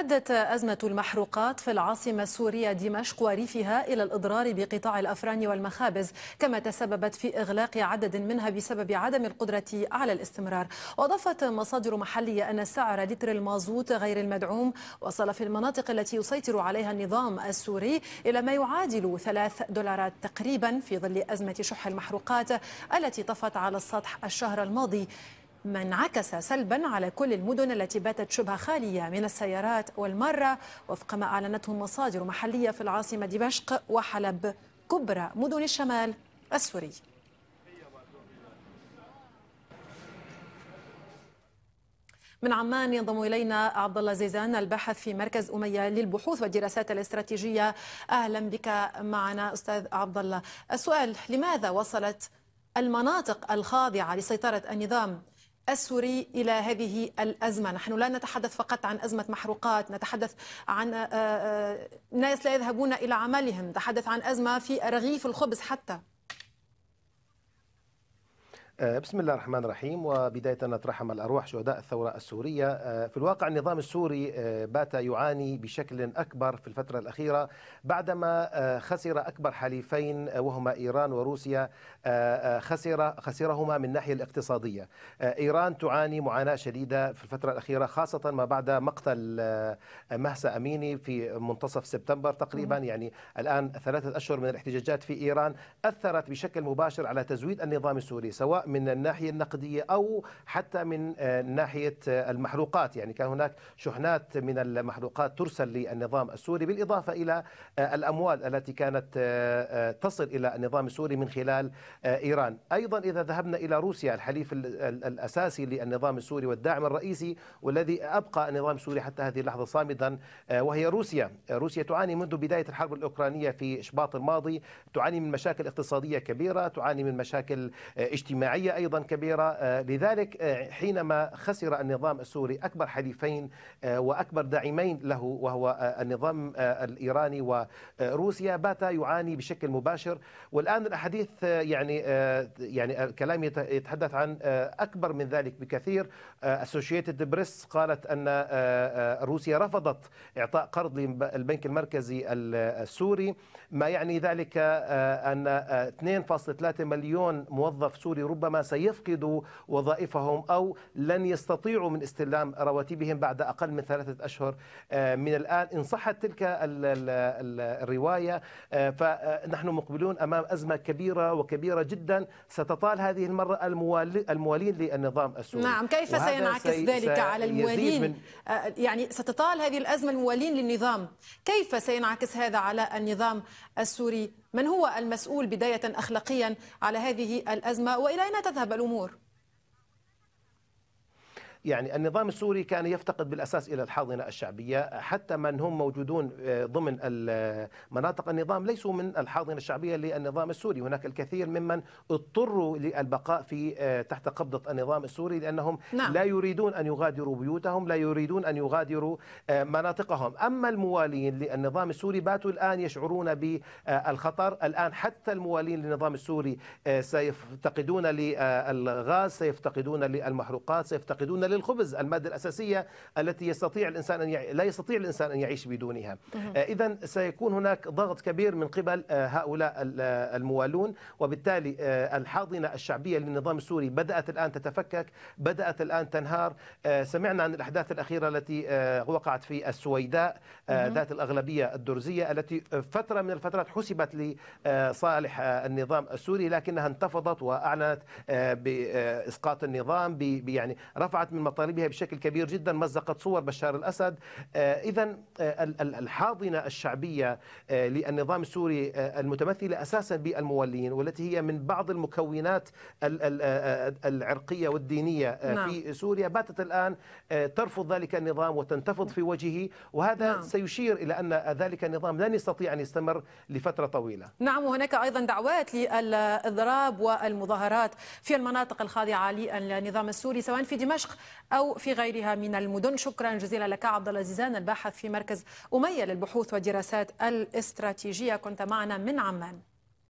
أدت أزمة المحروقات في العاصمة السورية دمشق وريفها إلى الإضرار بقطاع الأفران والمخابز كما تسببت في إغلاق عدد منها بسبب عدم القدرة على الاستمرار وأضافت مصادر محلية أن سعر لتر المازوت غير المدعوم وصل في المناطق التي يسيطر عليها النظام السوري إلى ما يعادل ثلاث دولارات تقريبا في ظل أزمة شح المحروقات التي طفت على السطح الشهر الماضي ما انعكس سلبا على كل المدن التي باتت شبه خالية من السيارات والمرة وفق ما أعلنته مصادر محلية في العاصمة دمشق وحلب كبرى مدن الشمال السوري من عمان ينضم الينا عبد الله زيزان الباحث في مركز اميه للبحوث والدراسات الاستراتيجيه اهلا بك معنا استاذ عبد الله السؤال لماذا وصلت المناطق الخاضعه لسيطره النظام السوري الى هذه الازمه، نحن لا نتحدث فقط عن ازمه محروقات، نتحدث عن آه، آه، آه، ناس لا يذهبون الى عملهم، نتحدث عن ازمه في رغيف الخبز حتى. آه، بسم الله الرحمن الرحيم وبداية نترحم الأرواح شهداء الثورة السورية آه، في الواقع النظام السوري آه، بات يعاني بشكل أكبر في الفترة الأخيرة بعدما خسر أكبر حليفين وهما إيران وروسيا خسر خسرهما من الناحية الاقتصادية إيران تعاني معاناة شديدة في الفترة الأخيرة خاصة ما بعد مقتل مهسا أميني في منتصف سبتمبر تقريبا يعني الآن ثلاثة أشهر من الاحتجاجات في إيران أثرت بشكل مباشر على تزويد النظام السوري سواء من الناحية النقدية أو حتى من آه، ناحية آه، المحروقات يعني كان هناك شحنات من المحروقات ترسل للنظام السوري بالإضافة إلى آه، الأموال التي كانت تصل إلى النظام السوري من خلال إيران أيضا إذا ذهبنا إلى روسيا الحليف الأساسي للنظام السوري والداعم الرئيسي والذي أبقى النظام السوري حتى هذه اللحظة صامدا وهي روسيا روسيا تعاني منذ بداية الحرب الأوكرانية في شباط الماضي تعاني من مشاكل اقتصادية كبيرة تعاني من مشاكل اجتماعية صناعية أيضا كبيرة آه، لذلك آه، حينما خسر النظام السوري أكبر حليفين آه، وأكبر داعمين له وهو النظام الإيراني وروسيا بات يعاني بشكل مباشر والآن الأحاديث يعني يعني الكلام يتحدث عن أكبر من ذلك بكثير أسوشيتد بريس قالت أن روسيا رفضت إعطاء قرض للبنك المركزي السوري ما يعني ذلك أن 2.3 مليون موظف سوري ربما ربما سيفقدوا وظائفهم أو لن يستطيعوا من استلام رواتبهم بعد أقل من ثلاثة أشهر آه، من الآن إن صحت تلك الرواية آه، فنحن مقبلون أمام أزمة كبيرة وكبيرة جدا ستطال هذه المرة الموالين للنظام السوري نعم كيف سينعكس سي... ذلك على الموالين من... آه، يعني ستطال هذه الأزمة الموالين للنظام كيف سينعكس هذا على النظام السوري من هو المسؤول بداية أخلاقيا على هذه الأزمة وإلى أين تذهب الأمور؟ يعني النظام السوري كان يفتقد بالأساس إلى الحاضنة الشعبية حتى من هم موجودون آه، ضمن آه، مناطق النظام ليسوا من الحاضنة الشعبية للنظام السوري هناك الكثير ممن اضطروا للبقاء في آه، تحت قبضة النظام السوري لأنهم نعم. لا يريدون أن يغادروا بيوتهم لا يريدون أن يغادروا مناطقهم أما الموالين للنظام السوري باتوا الآن يشعرون بالخطر الآن حتى الموالين للنظام السوري سيفتقدون للغاز سيفتقدون للمحروقات سيفتقدون للخبز المادة الأساسية التي يستطيع الإنسان أن يع... لا يستطيع الإنسان أن يعيش بدونها آه، إذا سيكون هناك ضغط كبير من قبل آه، هؤلاء آه، الموالون وبالتالي الحاضنة الشعبية للنظام السوري بدأت الآن تتفكك بدأت الآن تنهار سمعنا عن الأحداث الأخيرة التي وقعت في السويداء ذات الأغلبية الدرزية التي فترة من الفترات حسبت لصالح النظام السوري لكنها انتفضت وأعلنت بإسقاط النظام يعني رفعت من من مطالبها بشكل كبير جدا مزقت صور بشار الأسد آه، إذا آه، الحاضنة الشعبية آه، للنظام السوري المتمثلة أساسا بالمولين والتي هي من بعض المكونات العرقية والدينية في نعم. سوريا باتت الآن ترفض ذلك النظام وتنتفض في وجهه وهذا نعم. سيشير إلى أن ذلك النظام لن يستطيع أن يستمر لفترة طويلة نعم وهناك أيضا دعوات للإضراب والمظاهرات في المناطق الخاضعة للنظام السوري سواء في دمشق أو في غيرها من المدن شكرا جزيلا لك عبد العزيزان الباحث في مركز أمية للبحوث والدراسات الاستراتيجية كنت معنا من عمان